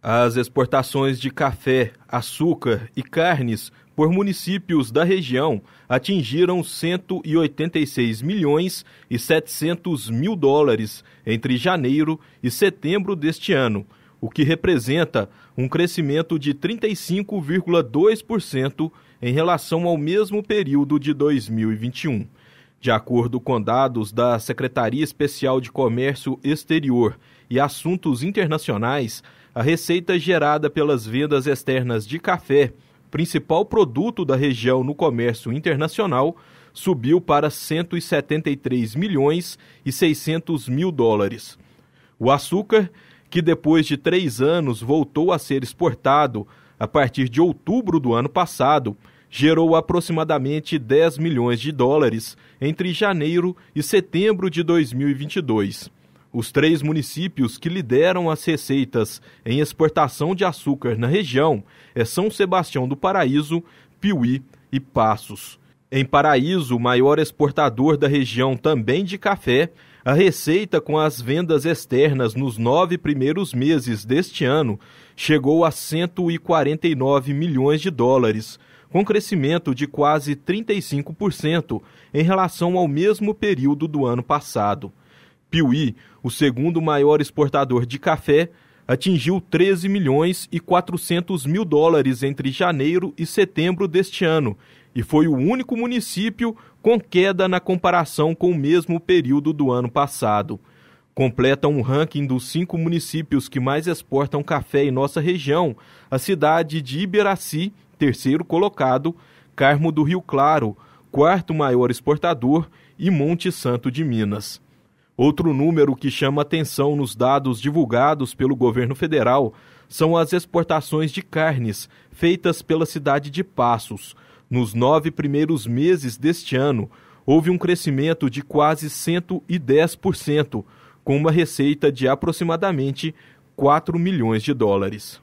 As exportações de café, açúcar e carnes por municípios da região atingiram 186 milhões e 700 mil dólares entre janeiro e setembro deste ano, o que representa um crescimento de 35,2% em relação ao mesmo período de 2021. De acordo com dados da Secretaria Especial de Comércio Exterior e Assuntos Internacionais, a receita gerada pelas vendas externas de café, principal produto da região no comércio internacional, subiu para 173 milhões e 600 mil dólares. O açúcar, que depois de três anos voltou a ser exportado a partir de outubro do ano passado, gerou aproximadamente 10 milhões de dólares entre janeiro e setembro de 2022. Os três municípios que lideram as receitas em exportação de açúcar na região é São Sebastião do Paraíso, Piuí e Passos. Em Paraíso, o maior exportador da região também de café, a receita com as vendas externas nos nove primeiros meses deste ano chegou a 149 milhões de dólares, com crescimento de quase 35% em relação ao mesmo período do ano passado. Piuí, o segundo maior exportador de café, atingiu 13 milhões e 400 mil dólares entre janeiro e setembro deste ano e foi o único município com queda na comparação com o mesmo período do ano passado. Completa um ranking dos cinco municípios que mais exportam café em nossa região a cidade de Ibiraci, terceiro colocado, Carmo do Rio Claro, quarto maior exportador, e Monte Santo de Minas. Outro número que chama atenção nos dados divulgados pelo governo federal são as exportações de carnes feitas pela cidade de Passos, nos nove primeiros meses deste ano, houve um crescimento de quase 110%, com uma receita de aproximadamente 4 milhões de dólares.